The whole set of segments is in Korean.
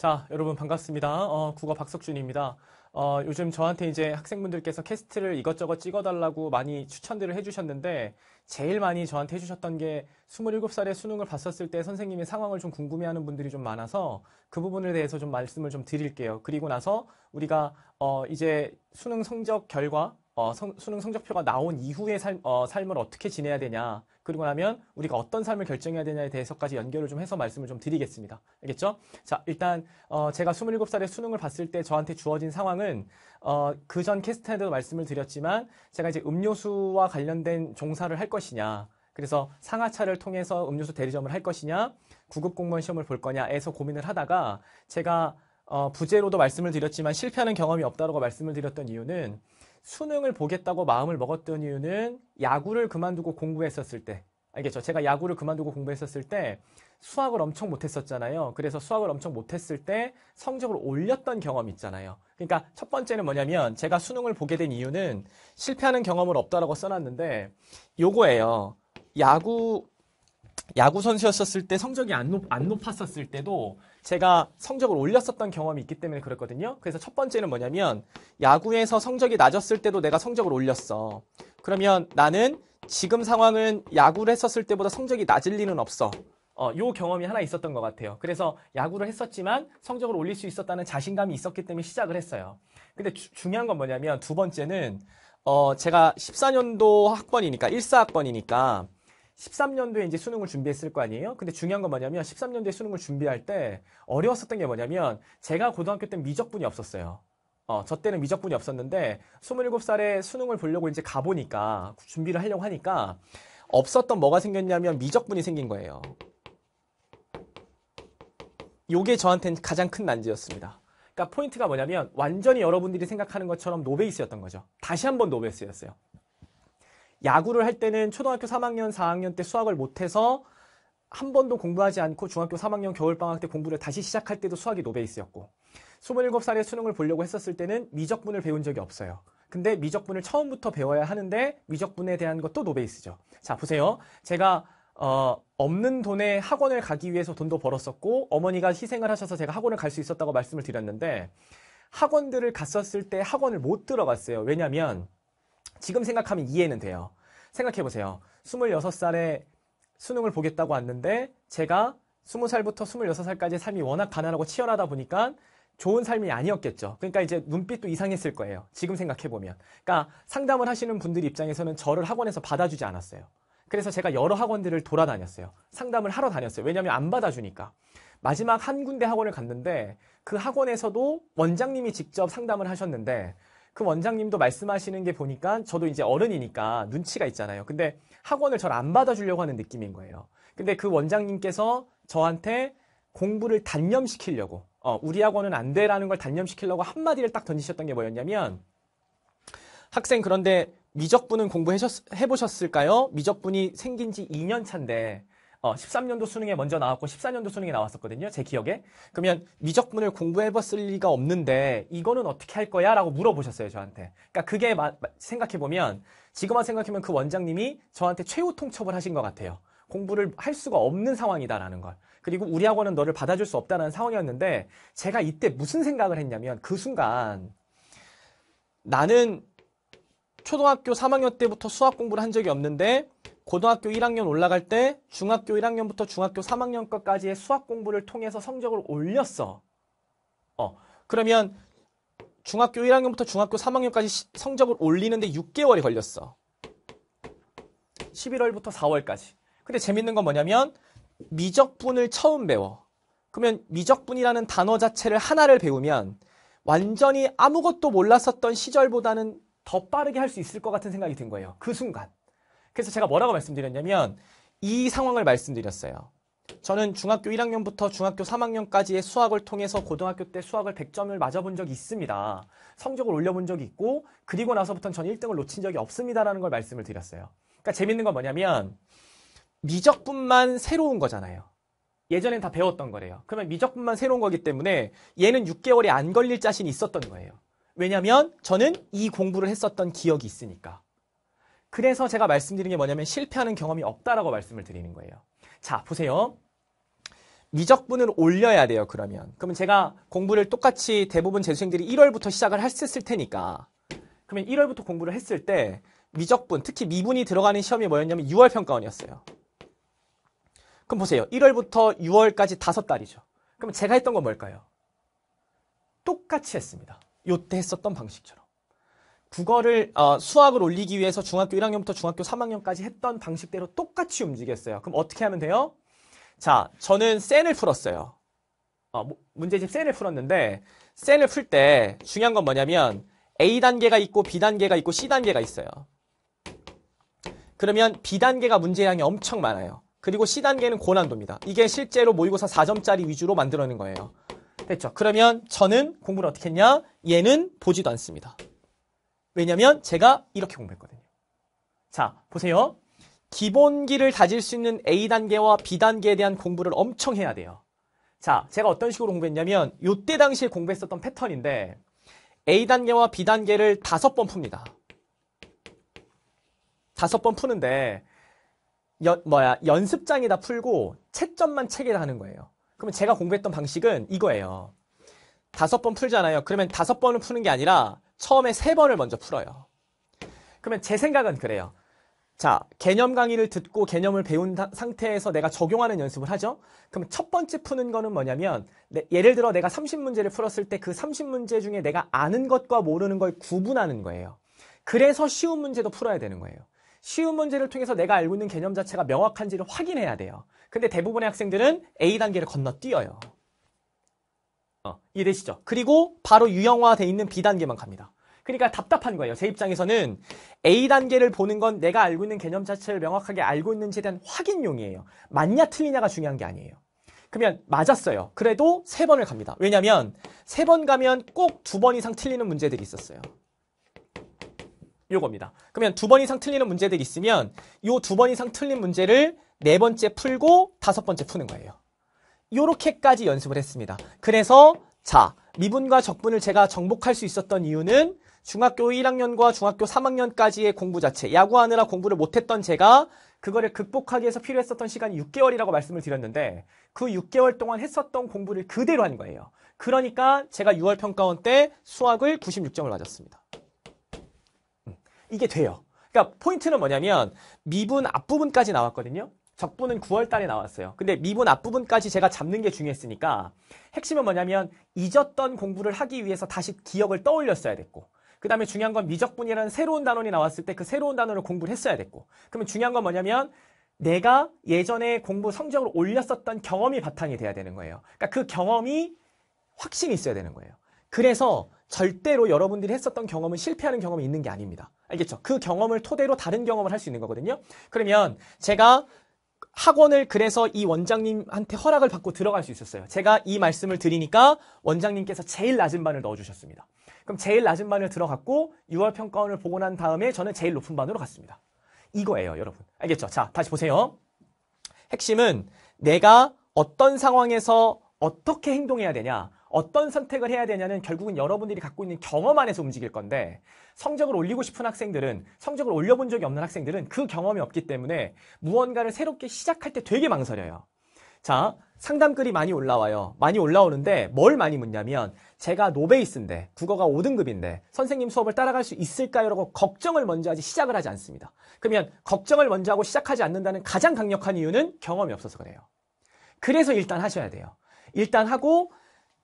자, 여러분 반갑습니다. 어, 국어 박석준입니다. 어, 요즘 저한테 이제 학생분들께서 캐스트를 이것저것 찍어달라고 많이 추천들을 해주셨는데 제일 많이 저한테 해주셨던 게 27살에 수능을 봤었을 때 선생님의 상황을 좀 궁금해하는 분들이 좀 많아서 그 부분에 대해서 좀 말씀을 좀 드릴게요. 그리고 나서 우리가 어, 이제 수능 성적 결과 어, 성, 수능 성적표가 나온 이후의 삶, 어, 삶을 어떻게 지내야 되냐 그리고 나면 우리가 어떤 삶을 결정해야 되냐에 대해서까지 연결을 좀 해서 말씀을 좀 드리겠습니다. 알겠죠? 자 일단 어, 제가 27살에 수능을 봤을 때 저한테 주어진 상황은 어, 그 전 캐스트에도 말씀을 드렸지만 제가 이제 음료수와 관련된 종사를 할 것이냐 그래서 상하차를 통해서 음료수 대리점을 할 것이냐 구급 공무원 시험을 볼 거냐에서 고민을 하다가 제가 어, 부재로도 말씀을 드렸지만 실패하는 경험이 없다라고 말씀을 드렸던 이유는 수능을 보겠다고 마음을 먹었던 이유는 야구를 그만두고 공부했었을 때 알겠죠? 제가 야구를 그만두고 공부했었을 때 수학을 엄청 못했었잖아요. 그래서 수학을 엄청 못했을 때 성적을 올렸던 경험 있잖아요. 그러니까 첫 번째는 뭐냐면 제가 수능을 보게 된 이유는 실패하는 경험은 없다라고 써놨는데 요거예요. 야구 야구 선수였었을 때 성적이 안, 높, 안 높았었을 때도 제가 성적을 올렸었던 경험이 있기 때문에 그랬거든요. 그래서 첫 번째는 뭐냐면 야구에서 성적이 낮았을 때도 내가 성적을 올렸어. 그러면 나는 지금 상황은 야구를 했었을 때보다 성적이 낮을 리는 없어. 어, 요 경험이 하나 있었던 것 같아요. 그래서 야구를 했었지만 성적을 올릴 수 있었다는 자신감이 있었기 때문에 시작을 했어요. 근데 주, 중요한 건 뭐냐면 두 번째는 어, 제가 14년도 학번이니까 14학번이니까 13년도에 이제 수능을 준비했을 거 아니에요? 근데 중요한 건 뭐냐면 13년도에 수능을 준비할 때 어려웠었던 게 뭐냐면 제가 고등학교 때 미적분이 없었어요. 어, 저 때는 미적분이 없었는데 27살에 수능을 보려고 이제 가보니까 준비를 하려고 하니까 없었던 뭐가 생겼냐면 미적분이 생긴 거예요. 요게 저한테는 가장 큰 난제였습니다. 그러니까 포인트가 뭐냐면 완전히 여러분들이 생각하는 것처럼 노베이스였던 거죠. 다시 한번 노베이스였어요. 야구를 할 때는 초등학교 3학년, 4학년 때 수학을 못해서 한 번도 공부하지 않고 중학교 3학년 겨울방학 때 공부를 다시 시작할 때도 수학이 노베이스였고 27살에 수능을 보려고 했었을 때는 미적분을 배운 적이 없어요. 근데 미적분을 처음부터 배워야 하는데 미적분에 대한 것도 노베이스죠. 자 보세요. 제가 어, 없는 돈에 학원을 가기 위해서 돈도 벌었었고 어머니가 희생을 하셔서 제가 학원을 갈 수 있었다고 말씀을 드렸는데 학원들을 갔었을 때 학원을 못 들어갔어요. 왜냐하면 지금 생각하면 이해는 돼요. 생각해보세요. 26살에 수능을 보겠다고 왔는데 제가 20살부터 26살까지의 삶이 워낙 가난하고 치열하다 보니까 좋은 삶이 아니었겠죠. 그러니까 이제 눈빛도 이상했을 거예요. 지금 생각해보면. 그러니까 상담을 하시는 분들 입장에서는 저를 학원에서 받아주지 않았어요. 그래서 제가 여러 학원들을 돌아다녔어요. 상담을 하러 다녔어요. 왜냐하면 안 받아주니까. 마지막 한 군데 학원을 갔는데 그 학원에서도 원장님이 직접 상담을 하셨는데 그 원장님도 말씀하시는 게 보니까 저도 이제 어른이니까 눈치가 있잖아요. 근데 학원을 절 안 받아주려고 하는 느낌인 거예요. 근데 그 원장님께서 저한테 공부를 단념시키려고, 어, 우리 학원은 안 돼라는 걸 단념시키려고 한마디를 딱 던지셨던 게 뭐였냐면, 학생 그런데 미적분은 공부해보셨을까요? 미적분이 생긴 지 2년 차인데, 어, 13년도 수능에 먼저 나왔고 14년도 수능에 나왔었거든요. 제 기억에. 그러면 미적분을 공부해봤을 리가 없는데 이거는 어떻게 할 거야? 라고 물어보셨어요. 저한테. 그러니까 그게 마, 생각해보면 지금만 생각하면 그 원장님이 저한테 최후 통첩을 하신 것 같아요. 공부를 할 수가 없는 상황이다라는 걸. 그리고 우리 학원은 너를 받아줄 수 없다는 상황이었는데 제가 이때 무슨 생각을 했냐면 그 순간 나는 초등학교 3학년 때부터 수학 공부를 한 적이 없는데 고등학교 1학년 올라갈 때 중학교 1학년부터 중학교 3학년까지의 수학 공부를 통해서 성적을 올렸어. 어, 그러면 중학교 1학년부터 중학교 3학년까지 시, 성적을 올리는데 6개월이 걸렸어. 11월부터 4월까지. 근데 재밌는 건 뭐냐면 미적분을 처음 배워. 그러면 미적분이라는 단어 자체를 하나를 배우면 완전히 아무것도 몰랐었던 시절보다는 더 빠르게 할 수 있을 것 같은 생각이 든 거예요. 그 순간. 그래서 제가 뭐라고 말씀드렸냐면 이 상황을 말씀드렸어요. 저는 중학교 1학년부터 중학교 3학년까지의 수학을 통해서 고등학교 때 수학을 100점을 맞아본 적이 있습니다. 성적을 올려본 적이 있고 그리고 나서부터는 전 1등을 놓친 적이 없습니다라는 걸 말씀을 드렸어요. 그러니까 재밌는 건 뭐냐면 미적분만 새로운 거잖아요. 예전엔 다 배웠던 거래요. 그러면 미적분만 새로운 거기 때문에 얘는 6개월이 안 걸릴 자신이 있었던 거예요. 왜냐면 저는 이 공부를 했었던 기억이 있으니까. 그래서 제가 말씀드리는 게 뭐냐면 실패하는 경험이 없다라고 말씀을 드리는 거예요. 자, 보세요. 미적분을 올려야 돼요, 그러면. 그러면 제가 공부를 똑같이 대부분 재수생들이 1월부터 시작을 했을 테니까. 그러면 1월부터 공부를 했을 때 미적분, 특히 미분이 들어가는 시험이 뭐였냐면 6월 평가원이었어요. 그럼 보세요. 1월부터 6월까지 다섯 달이죠. 그럼 제가 했던 건 뭘까요? 똑같이 했습니다. 요때 했었던 방식처럼. 국어를 어, 수학을 올리기 위해서 중학교 1학년부터 중학교 3학년까지 했던 방식대로 똑같이 움직였어요. 그럼 어떻게 하면 돼요? 자, 저는 센을 풀었어요. 어, 뭐, 문제집 센을 풀었는데 센을 풀 때 중요한 건 뭐냐면 A 단계가 있고 B 단계가 있고 C 단계가 있어요. 그러면 B 단계가 문제량이 엄청 많아요. 그리고 C 단계는 고난도입니다. 이게 실제로 모의고사 4점짜리 위주로 만들어낸 거예요. 됐죠? 그러면 저는 공부를 어떻게 했냐? 얘는 보지도 않습니다. 왜냐면 제가 이렇게 공부했거든요. 자, 보세요. 기본기를 다질 수 있는 A 단계와 B 단계에 대한 공부를 엄청 해야 돼요. 자, 제가 어떤 식으로 공부했냐면 요때 당시에 공부했었던 패턴인데 A 단계와 B 단계를 다섯 번 풉니다. 다섯 번 푸는데 연, 뭐야 연습장에다 풀고 채점만 책에다 하는 거예요. 그러면 제가 공부했던 방식은 이거예요. 다섯 번 풀잖아요. 그러면 다섯 번을 푸는 게 아니라 처음에 세 번을 먼저 풀어요. 그러면 제 생각은 그래요. 자, 개념 강의를 듣고 개념을 배운 상태에서 내가 적용하는 연습을 하죠? 그럼 첫 번째 푸는 거는 뭐냐면, 예를 들어 내가 30문제를 풀었을 때 그 30문제 중에 내가 아는 것과 모르는 걸 구분하는 거예요. 그래서 쉬운 문제도 풀어야 되는 거예요. 쉬운 문제를 통해서 내가 알고 있는 개념 자체가 명확한지를 확인해야 돼요. 근데 대부분의 학생들은 A 단계를 건너뛰어요. 어, 이해되시죠? 그리고 바로 유형화돼 있는 B 단계만 갑니다. 그러니까 답답한 거예요. 제 입장에서는 A 단계를 보는 건 내가 알고 있는 개념 자체를 명확하게 알고 있는지에 대한 확인용이에요. 맞냐 틀리냐가 중요한 게 아니에요. 그러면 맞았어요. 그래도 세 번을 갑니다. 왜냐면 하세번 가면 꼭 두 번 이상 틀리는 문제들이 있었어요. 요겁니다. 그러면 두 번 이상 틀리는 문제들이 있으면 요 두 번 이상 틀린 문제를 네 번째 풀고 다섯 번째 푸는 거예요. 요렇게까지 연습을 했습니다. 그래서 자, 미분과 적분을 제가 정복할 수 있었던 이유는 중학교 1학년과 중학교 3학년까지의 공부 자체, 야구하느라 공부를 못했던 제가 그거를 극복하기 위해서 필요했었던 시간이 6개월이라고 말씀을 드렸는데 그 6개월 동안 했었던 공부를 그대로 한 거예요. 그러니까 제가 6월 평가원 때 수학을 96점을 맞았습니다. 음, 이게 돼요. 그러니까 포인트는 뭐냐면 미분 앞부분까지 나왔거든요. 적분은 9월 달에 나왔어요. 근데 미분 앞부분까지 제가 잡는 게 중요했으니까 핵심은 뭐냐면 잊었던 공부를 하기 위해서 다시 기억을 떠올렸어야 됐고 그 다음에 중요한 건 미적분이라는 새로운 단원이 나왔을 때 그 새로운 단원을 공부를 했어야 됐고 그러면 중요한 건 뭐냐면 내가 예전에 공부 성적을 올렸었던 경험이 바탕이 돼야 되는 거예요. 그러니까 그 경험이 확신이 있어야 되는 거예요. 그래서 절대로 여러분들이 했었던 경험은 실패하는 경험이 있는 게 아닙니다. 알겠죠? 그 경험을 토대로 다른 경험을 할 수 있는 거거든요. 그러면 제가 학원을 그래서 이 원장님한테 허락을 받고 들어갈 수 있었어요. 제가 이 말씀을 드리니까 원장님께서 제일 낮은 반을 넣어주셨습니다. 그럼 제일 낮은 반을 들어갔고 6월 평가원을 보고 난 다음에 저는 제일 높은 반으로 갔습니다. 이거예요, 여러분. 알겠죠? 자, 다시 보세요. 핵심은 내가 어떤 상황에서 어떻게 행동해야 되냐. 어떤 선택을 해야 되냐는 결국은 여러분들이 갖고 있는 경험 안에서 움직일 건데 성적을 올리고 싶은 학생들은 성적을 올려본 적이 없는 학생들은 그 경험이 없기 때문에 무언가를 새롭게 시작할 때 되게 망설여요. 자, 상담글이 많이 올라와요. 많이 올라오는데 뭘 많이 묻냐면 제가 노베이스인데 국어가 5등급인데 선생님 수업을 따라갈 수 있을까요라고 걱정을 먼저 하지 시작을 하지 않습니다. 그러면 걱정을 먼저 하고 시작하지 않는다는 가장 강력한 이유는 경험이 없어서 그래요. 그래서 일단 하셔야 돼요. 일단 하고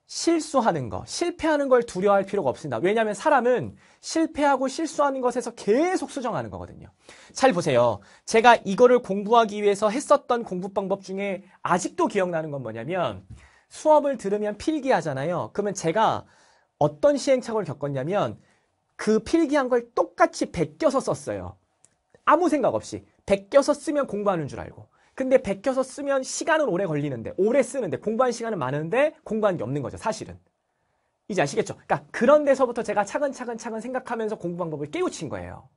실수하는 거, 실패하는 걸 두려워할 필요가 없습니다. 왜냐하면 사람은 실패하고 실수하는 것에서 계속 수정하는 거거든요. 잘 보세요. 제가 이거를 공부하기 위해서 했었던 공부 방법 중에 아직도 기억나는 건 뭐냐면 수업을 들으면 필기하잖아요. 그러면 제가 어떤 시행착오를 겪었냐면 그 필기한 걸 똑같이 베껴서 썼어요. 아무 생각 없이 베껴서 쓰면 공부하는 줄 알고 근데 베껴서 쓰면 시간은 오래 걸리는데 오래 쓰는데 공부한 시간은 많은데 공부한 게 없는 거죠 사실은 이제 아시겠죠? 그러니까 그런 데서부터 제가 차근차근 차근 생각하면서 공부 방법을 깨우친 거예요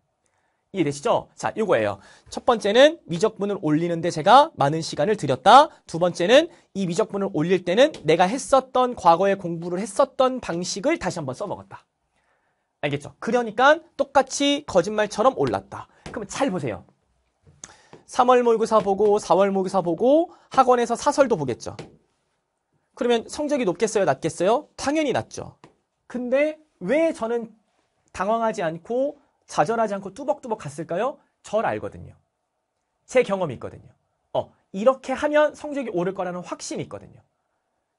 이해되시죠? 자, 이거예요첫 번째는 미적분을 올리는데 제가 많은 시간을 들였다. 두 번째는 이 미적분을 올릴 때는 내가 했었던 과거에 공부를 했었던 방식을 다시 한번 써먹었다. 알겠죠? 그러니까 똑같이 거짓말처럼 올랐다. 그러면잘 보세요. 3월 모의고사 보고 4월 모의고사 보고 학원에서 사설도 보겠죠. 그러면 성적이 높겠어요? 낮겠어요? 당연히 낮죠. 근데 왜 저는 당황하지 않고 좌절하지 않고 뚜벅뚜벅 갔을까요? 절 알거든요. 제 경험이 있거든요. 어, 이렇게 하면 성적이 오를 거라는 확신이 있거든요.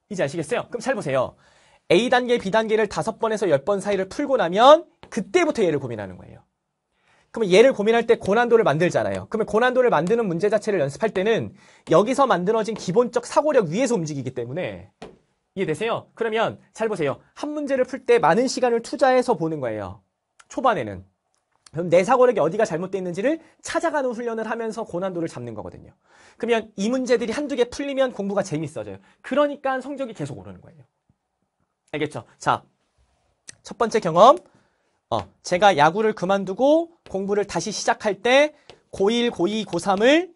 이제 아시겠어요? 그럼 잘 보세요. A단계, B단계를 5 번에서 1 0번 사이를 풀고 나면 그때부터 얘를 고민하는 거예요. 그러면 얘를 고민할 때 고난도를 만들잖아요. 그러면 고난도를 만드는 문제 자체를 연습할 때는 여기서 만들어진 기본적 사고력 위에서 움직이기 때문에 이해되세요? 그러면 잘 보세요. 한 문제를 풀 때 많은 시간을 투자해서 보는 거예요. 초반에는. 그럼 내 사고력이 어디가 잘못되어 있는지를 찾아가는 훈련을 하면서 고난도를 잡는 거거든요. 그러면 이 문제들이 한두 개 풀리면 공부가 재밌어져요. 그러니까 성적이 계속 오르는 거예요. 알겠죠? 자, 첫 번째 경험. 어, 제가 야구를 그만두고 공부를 다시 시작할 때 고1, 고2, 고3을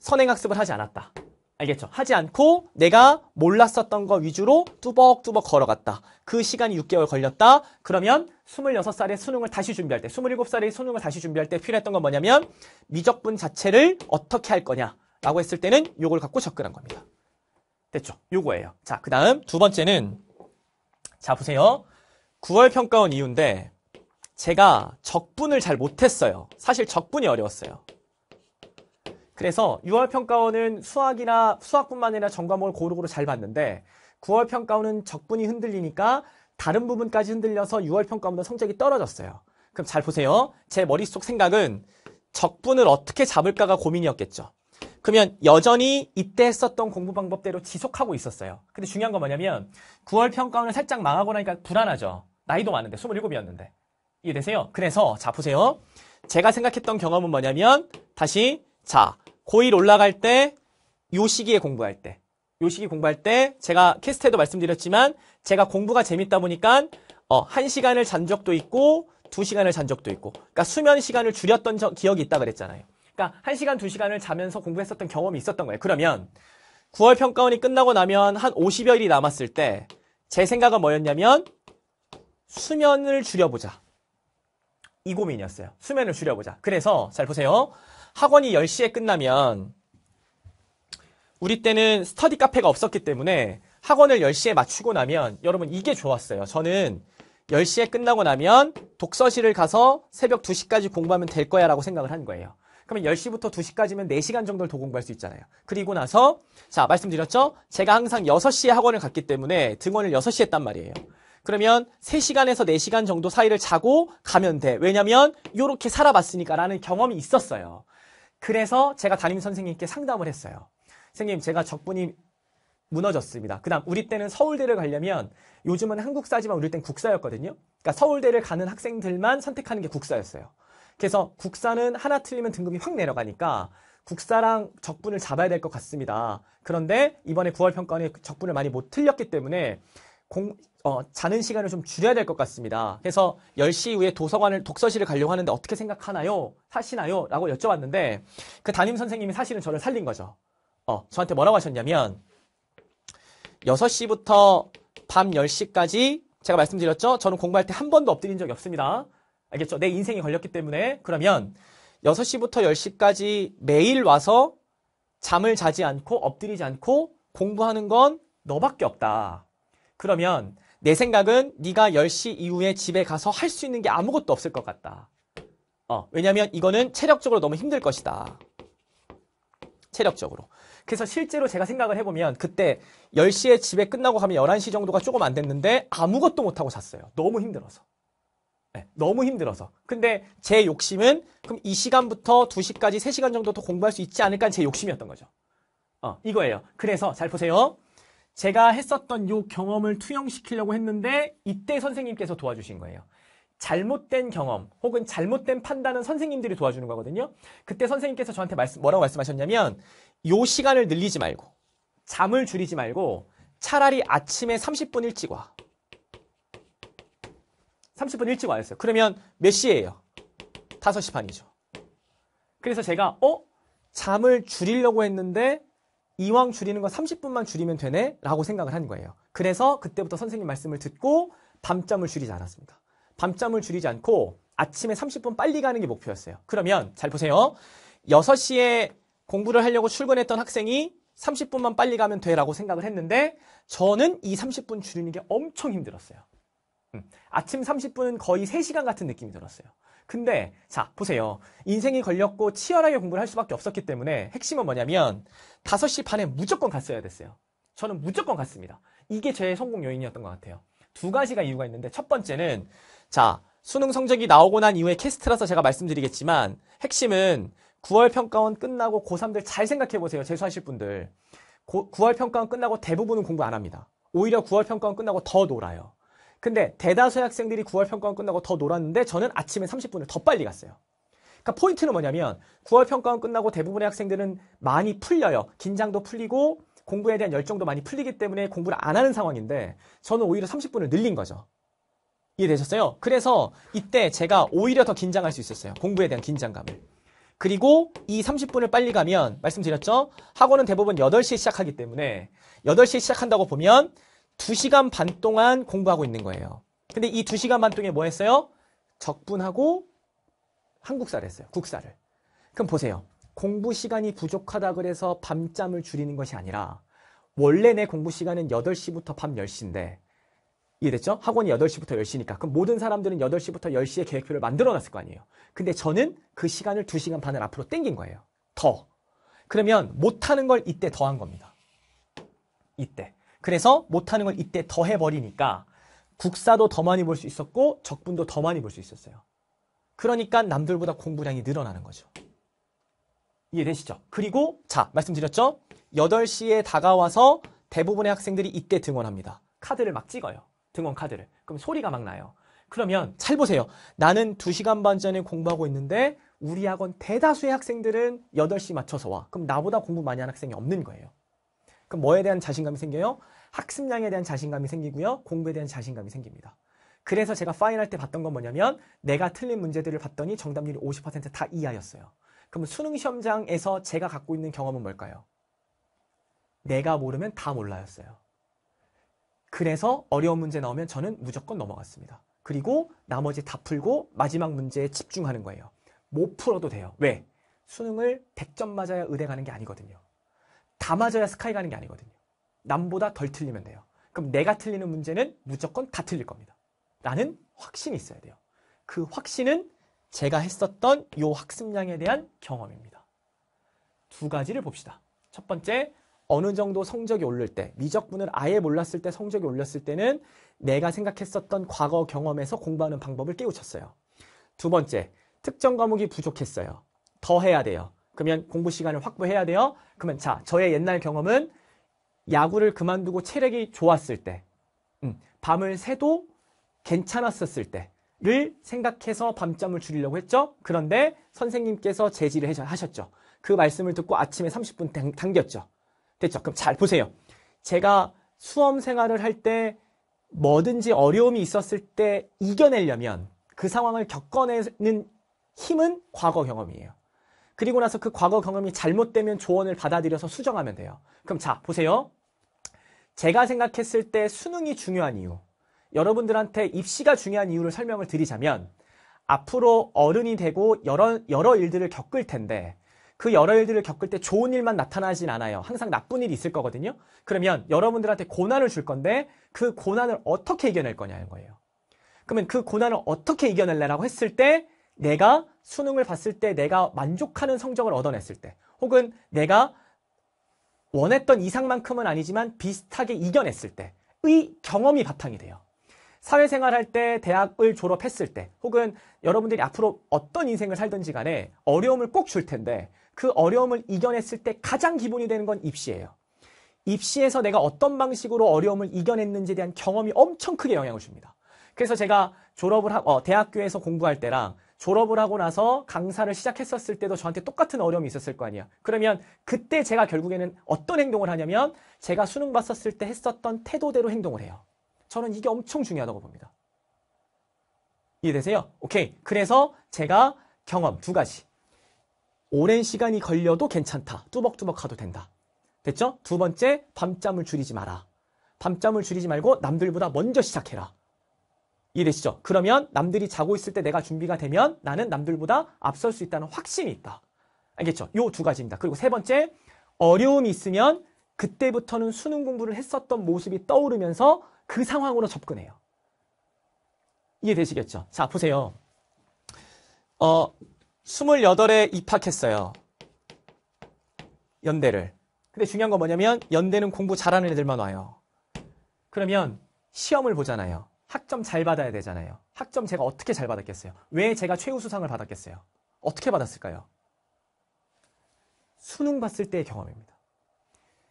선행학습을 하지 않았다. 알겠죠? 하지 않고 내가 몰랐었던 거 위주로 뚜벅뚜벅 걸어갔다. 그 시간이 6개월 걸렸다. 그러면 26살에 수능을 다시 준비할 때, 27살에 수능을 다시 준비할 때 필요했던 건 뭐냐면 미적분 자체를 어떻게 할 거냐라고 했을 때는 요걸 갖고 접근한 겁니다. 됐죠? 요거예요. 자, 그 다음 두 번째는 자, 보세요. 9월 평가원 이유인데 제가 적분을 잘 못했어요. 사실 적분이 어려웠어요. 그래서 6월 평가원은 수학이나 수학뿐만 아니라 전과목을 고루고루 잘 봤는데 9월 평가원은 적분이 흔들리니까 다른 부분까지 흔들려서 6월 평가원보다 성적이 떨어졌어요. 그럼 잘 보세요. 제 머릿속 생각은 적분을 어떻게 잡을까가 고민이었겠죠. 그러면 여전히 이때 했었던 공부 방법대로 지속하고 있었어요. 근데 중요한 건 뭐냐면 9월 평가원을 살짝 망하고 나니까 불안하죠. 나이도 많은데 27이었는데. 이해되세요? 그래서 자 보세요. 제가 생각했던 경험은 뭐냐면 다시 자 고1 올라갈 때 요 시기에 공부할 때요 시기 공부할 때 제가 캐스트에도 말씀드렸지만 제가 공부가 재밌다 보니까 어, 한 시간을 잔 적도 있고 두 시간을 잔 적도 있고 그러니까 수면 시간을 줄였던 저, 기억이 있다 그랬잖아요. 그러니까 한 시간 두 시간을 자면서 공부했었던 경험이 있었던 거예요. 그러면 9월 평가원이 끝나고 나면 한 50여일이 남았을 때 제 생각은 뭐였냐면 수면을 줄여보자. 이 고민이었어요. 수면을 줄여보자. 그래서 잘 보세요. 학원이 10시에 끝나면 우리 때는 스터디 카페가 없었기 때문에 학원을 10시에 맞추고 나면 여러분 이게 좋았어요. 저는 10시에 끝나고 나면 독서실을 가서 새벽 2시까지 공부하면 될 거야 라고 생각을 한 거예요. 그러면 10시부터 2시까지면 4시간 정도를 더 공부할 수 있잖아요. 그리고 나서 자 말씀드렸죠? 제가 항상 6시에 학원을 갔기 때문에 등원을 6시에 했단 말이에요. 그러면 3시간에서 4시간 정도 사이를 자고 가면 돼. 왜냐면 이렇게 살아봤으니까 라는 경험이 있었어요. 그래서 제가 담임 선생님께 상담을 했어요. 선생님, 제가 적분이 무너졌습니다. 그 다음, 우리 때는 서울대를 가려면 요즘은 한국사지만 우리 땐 국사였거든요. 그러니까 서울대를 가는 학생들만 선택하는 게 국사였어요. 그래서 국사는 하나 틀리면 등급이 확 내려가니까 국사랑 적분을 잡아야 될 것 같습니다. 그런데 이번에 9월 평가원에 적분을 많이 못 틀렸기 때문에 공, 어, 자는 시간을 좀 줄여야 될 것 같습니다. 그래서 10시 이후에 도서관을, 독서실을 가려고 하는데 어떻게 생각하나요? 사시나요? 라고 여쭤봤는데 그 담임 선생님이 사실은 저를 살린 거죠. 어, 저한테 뭐라고 하셨냐면 6시부터 밤 10시까지 제가 말씀드렸죠? 저는 공부할 때 한 번도 엎드린 적이 없습니다. 알겠죠? 내 인생이 걸렸기 때문에. 그러면 6시부터 10시까지 매일 와서 잠을 자지 않고 엎드리지 않고 공부하는 건 너밖에 없다. 그러면 내 생각은 네가 10시 이후에 집에 가서 할 수 있는 게 아무것도 없을 것 같다. 어, 왜냐면 이거는 체력적으로 너무 힘들 것이다. 체력적으로. 그래서 실제로 제가 생각을 해보면 그때 10시에 집에 끝나고 가면 11시 정도가 조금 안 됐는데 아무것도 못하고 잤어요. 너무 힘들어서. 네, 너무 힘들어서. 근데 제 욕심은 그럼 이 시간부터 2시까지 3시간 정도 더 공부할 수 있지 않을까 제 욕심이었던 거죠. 어, 이거예요. 그래서 잘 보세요. 제가 했었던 요 경험을 투영시키려고 했는데 이때 선생님께서 도와주신 거예요. 잘못된 경험 혹은 잘못된 판단은 선생님들이 도와주는 거거든요. 그때 선생님께서 저한테 말씀, 뭐라고 말씀하셨냐면 요 시간을 늘리지 말고 잠을 줄이지 말고 차라리 아침에 30분 일찍 와. 30분 일찍 와였어요. 그러면 몇 시예요? 5시 반이죠. 그래서 제가 어? 잠을 줄이려고 했는데 이왕 줄이는 거 30분만 줄이면 되네 라고 생각을 한 거예요. 그래서 그때부터 선생님 말씀을 듣고 밤잠을 줄이지 않았습니다. 밤잠을 줄이지 않고 아침에 30분 빨리 가는 게 목표였어요. 그러면 잘 보세요. 6시에 공부를 하려고 출근했던 학생이 30분만 빨리 가면 돼라고 생각을 했는데 저는 이 30분 줄이는 게 엄청 힘들었어요. 음, 아침 30분은 거의 3시간 같은 느낌이 들었어요. 근데 자 보세요. 인생이 걸렸고 치열하게 공부를 할 수밖에 없었기 때문에 핵심은 뭐냐면 5시 반에 무조건 갔어야 됐어요. 저는 무조건 갔습니다. 이게 제 성공 요인이었던 것 같아요. 두 가지가 이유가 있는데 첫 번째는 자 수능 성적이 나오고 난 이후에 캐스트라서 제가 말씀드리겠지만 핵심은 9월 평가원 끝나고 고3들 잘 생각해보세요. 재수하실 분들. 고, 9월 평가원 끝나고 대부분은 공부 안 합니다. 오히려 9월 평가원 끝나고 더 놀아요. 근데 대다수의 학생들이 9월 평가원 끝나고 더 놀았는데 저는 아침에 30분을 더 빨리 갔어요. 그러니까 포인트는 뭐냐면 9월 평가원 끝나고 대부분의 학생들은 많이 풀려요. 긴장도 풀리고 공부에 대한 열정도 많이 풀리기 때문에 공부를 안 하는 상황인데 저는 오히려 30분을 늘린 거죠. 이해되셨어요? 그래서 이때 제가 오히려 더 긴장할 수 있었어요. 공부에 대한 긴장감을. 그리고 이 30분을 빨리 가면 말씀드렸죠? 학원은 대부분 8시에 시작하기 때문에 8시에 시작한다고 보면 2시간 반 동안 공부하고 있는 거예요. 근데 이 2시간 반 동안에 뭐 했어요? 적분하고 한국사를 했어요. 국사를. 그럼 보세요. 공부 시간이 부족하다 그래서 밤잠을 줄이는 것이 아니라 원래 내 공부 시간은 8시부터 밤 10시인데 이해됐죠? 학원이 8시부터 10시니까 그럼 모든 사람들은 8시부터 10시에 계획표를 만들어 놨을 거 아니에요. 근데 저는 그 시간을 2시간 반을 앞으로 땡긴 거예요. 더. 그러면 못하는 걸 이때 더 한 겁니다. 이때. 그래서 못하는 걸 이때 더 해버리니까 국사도 더 많이 볼 수 있었고 적분도 더 많이 볼 수 있었어요. 그러니까 남들보다 공부량이 늘어나는 거죠. 이해되시죠? 그리고 자 말씀드렸죠? 8시에 다가와서 대부분의 학생들이 이때 등원합니다. 카드를 막 찍어요. 등원 카드를. 그럼 소리가 막 나요. 그러면 잘 보세요. 나는 2시간 반 전에 공부하고 있는데 우리 학원 대다수의 학생들은 8시 맞춰서 와. 그럼 나보다 공부 많이 하는 학생이 없는 거예요. 그럼 그러니까 뭐에 대한 자신감이 생겨요? 학습량에 대한 자신감이 생기고요. 공부에 대한 자신감이 생깁니다. 그래서 제가 파이널때 봤던 건 뭐냐면 내가 틀린 문제들을 봤더니 정답률이 50%다 이하였어요. 그럼 수능 시험장에서 제가 갖고 있는 경험은 뭘까요? 내가 모르면 다 몰라였어요. 그래서 어려운 문제 나오면 저는 무조건 넘어갔습니다. 그리고 나머지 다 풀고 마지막 문제에 집중하는 거예요. 못 풀어도 돼요. 왜? 수능을 100점 맞아야 의대 가는 게 아니거든요. 다 맞아야 스카이 가는 게 아니거든요. 남보다 덜 틀리면 돼요. 그럼 내가 틀리는 문제는 무조건 다 틀릴 겁니다. 라는 확신이 있어야 돼요. 그 확신은 제가 했었던 이 학습량에 대한 경험입니다. 두 가지를 봅시다. 첫 번째, 어느 정도 성적이 올릴 때, 미적분을 아예 몰랐을 때 성적이 올렸을 때는 내가 생각했었던 과거 경험에서 공부하는 방법을 깨우쳤어요. 두 번째, 특정 과목이 부족했어요. 더 해야 돼요. 그러면 공부 시간을 확보해야 돼요. 그러면 자, 저의 옛날 경험은 야구를 그만두고 체력이 좋았을 때, 음, 밤을 새도 괜찮았었을 때를 생각해서 밤잠을 줄이려고 했죠. 그런데 선생님께서 제지를 하셨죠. 그 말씀을 듣고 아침에 30분 당겼죠. 됐죠. 그럼 잘 보세요. 제가 수험 생활을 할 때 뭐든지 어려움이 있었을 때 이겨내려면 그 상황을 겪어내는 힘은 과거 경험이에요. 그리고 나서 그 과거 경험이 잘못되면 조언을 받아들여서 수정하면 돼요. 그럼 자, 보세요. 제가 생각했을 때 수능이 중요한 이유. 여러분들한테 입시가 중요한 이유를 설명을 드리자면 앞으로 어른이 되고 여러, 여러 일들을 겪을 텐데 그 여러 일들을 겪을 때 좋은 일만 나타나진 않아요. 항상 나쁜 일이 있을 거거든요. 그러면 여러분들한테 고난을 줄 건데 그 고난을 어떻게 이겨낼 거냐는 거예요. 그러면 그 고난을 어떻게 이겨낼래라고 했을 때 내가 수능을 봤을 때 내가 만족하는 성적을 얻어냈을 때 혹은 내가 원했던 이상만큼은 아니지만 비슷하게 이겨냈을 때의 경험이 바탕이 돼요. 사회생활할 때, 대학을 졸업했을 때, 혹은 여러분들이 앞으로 어떤 인생을 살든지 간에 어려움을 꼭 줄 텐데 그 어려움을 이겨냈을 때 가장 기본이 되는 건 입시예요. 입시에서 내가 어떤 방식으로 어려움을 이겨냈는지에 대한 경험이 엄청 크게 영향을 줍니다. 그래서 제가 졸업을 하, 어, 대학교에서 공부할 때랑 졸업을 하고 나서 강사를 시작했었을 때도 저한테 똑같은 어려움이 있었을 거 아니야. 그러면 그때 제가 결국에는 어떤 행동을 하냐면 제가 수능 봤었을 때 했었던 태도대로 행동을 해요. 저는 이게 엄청 중요하다고 봅니다. 이해되세요? 오케이. 그래서 제가 경험 두 가지. 오랜 시간이 걸려도 괜찮다. 뚜벅뚜벅 가도 된다. 됐죠? 두 번째, 밤잠을 줄이지 마라. 밤잠을 줄이지 말고 남들보다 먼저 시작해라. 이해되시죠? 그러면 남들이 자고 있을 때 내가 준비가 되면 나는 남들보다 앞설 수 있다는 확신이 있다. 알겠죠? 요 두 가지입니다. 그리고 세 번째, 어려움이 있으면 그때부터는 수능 공부를 했었던 모습이 떠오르면서 그 상황으로 접근해요. 이해되시겠죠? 자, 보세요. 어, 28에 입학했어요. 연대를. 근데 중요한 건 뭐냐면 연대는 공부 잘하는 애들만 와요. 그러면 시험을 보잖아요. 학점 잘 받아야 되잖아요. 학점 제가 어떻게 잘 받았겠어요? 왜 제가 최우수상을 받았겠어요? 어떻게 받았을까요? 수능 봤을 때의 경험입니다.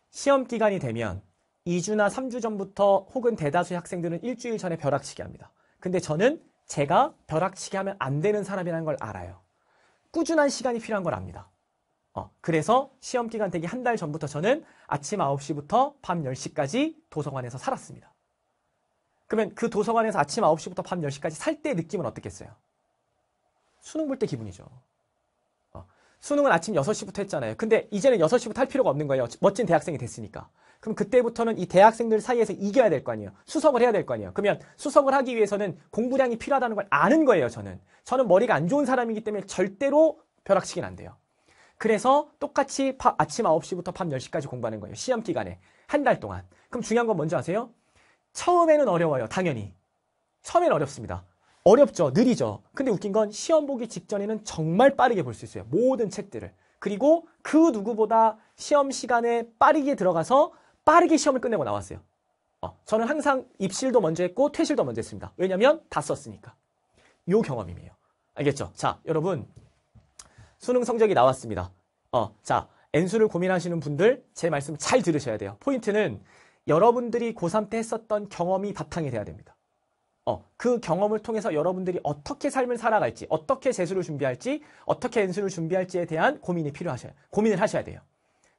시험 기간이 되면 2주나 3주 전부터 혹은 대다수의 학생들은 일주일 전에 벼락치기 합니다. 근데 저는 제가 벼락치기 하면 안 되는 사람이라는 걸 알아요. 꾸준한 시간이 필요한 걸 압니다. 어, 그래서 시험 기간 되기 한 달 전부터 저는 아침 9시부터 밤 10시까지 도서관에서 살았습니다. 그러면 그 도서관에서 아침 9시부터 밤 10시까지 살 때 느낌은 어떻겠어요? 수능 볼 때 기분이죠. 어. 수능은 아침 6시부터 했잖아요. 근데 이제는 6시부터 할 필요가 없는 거예요. 멋진 대학생이 됐으니까. 그럼 그때부터는 이 대학생들 사이에서 이겨야 될 거 아니에요. 수석을 해야 될 거 아니에요. 그러면 수석을 하기 위해서는 공부량이 필요하다는 걸 아는 거예요, 저는. 저는 머리가 안 좋은 사람이기 때문에 절대로 벼락치기는 안 돼요. 그래서 똑같이 파, 아침 9시부터 밤 10시까지 공부하는 거예요. 시험 기간에. 한 달 동안. 그럼 중요한 건 뭔지 아세요? 처음에는 어려워요. 당연히. 처음엔 어렵습니다. 어렵죠. 느리죠. 근데 웃긴 건 시험 보기 직전에는 정말 빠르게 볼 수 있어요. 모든 책들을. 그리고 그 누구보다 시험 시간에 빠르게 들어가서 빠르게 시험을 끝내고 나왔어요. 어, 저는 항상 입실도 먼저 했고 퇴실도 먼저 했습니다. 왜냐면 다 썼으니까. 요 경험이에요. 알겠죠? 자, 여러분. 수능 성적이 나왔습니다. 어, 자, N수를 고민하시는 분들 제 말씀 잘 들으셔야 돼요. 포인트는 여러분들이 고3 때 했었던 경험이 바탕이 돼야 됩니다. 어, 그 경험을 통해서 여러분들이 어떻게 삶을 살아갈지, 어떻게 재수를 준비할지, 어떻게 연수를 준비할지에 대한 고민이 필요하셔요. 고민을 하셔야 돼요.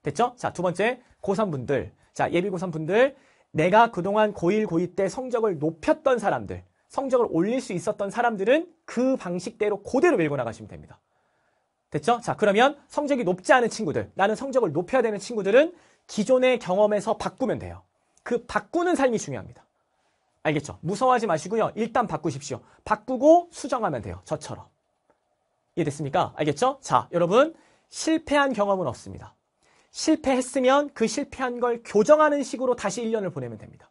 됐죠? 자, 두 번째, 고3분들. 자, 예비 고3분들. 내가 그동안 고1, 고2 때 성적을 높였던 사람들, 성적을 올릴 수 있었던 사람들은 그 방식대로 그대로 밀고 나가시면 됩니다. 됐죠? 자, 그러면 성적이 높지 않은 친구들, 나는 성적을 높여야 되는 친구들은 기존의 경험에서 바꾸면 돼요. 그 바꾸는 삶이 중요합니다. 알겠죠? 무서워하지 마시고요. 일단 바꾸십시오. 바꾸고 수정하면 돼요. 저처럼. 이해됐습니까? 알겠죠? 자, 여러분 실패한 경험은 없습니다. 실패했으면 그 실패한 걸 교정하는 식으로 다시 1년을 보내면 됩니다.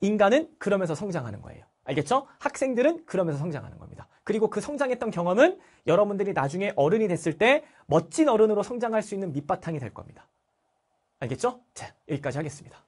인간은 그러면서 성장하는 거예요. 알겠죠? 학생들은 그러면서 성장하는 겁니다. 그리고 그 성장했던 경험은 여러분들이 나중에 어른이 됐을 때 멋진 어른으로 성장할 수 있는 밑바탕이 될 겁니다. 알겠죠? 자, 여기까지 하겠습니다.